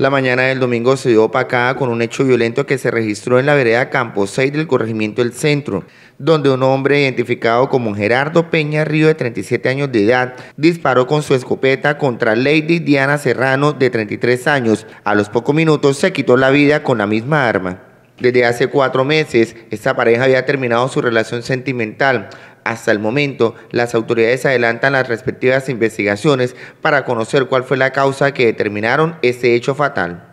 La mañana del domingo se dio opacada con un hecho violento que se registró en la vereda Campo 6 del corregimiento del centro, donde un hombre identificado como Gerardo Peña Río, de 37 años de edad, disparó con su escopeta contra Lady Diana Serrano, de 33 años. A los pocos minutos se quitó la vida con la misma arma. Desde hace cuatro meses, esta pareja había terminado su relación sentimental, hasta el momento, las autoridades adelantan las respectivas investigaciones para conocer cuál fue la causa que determinaron este hecho fatal.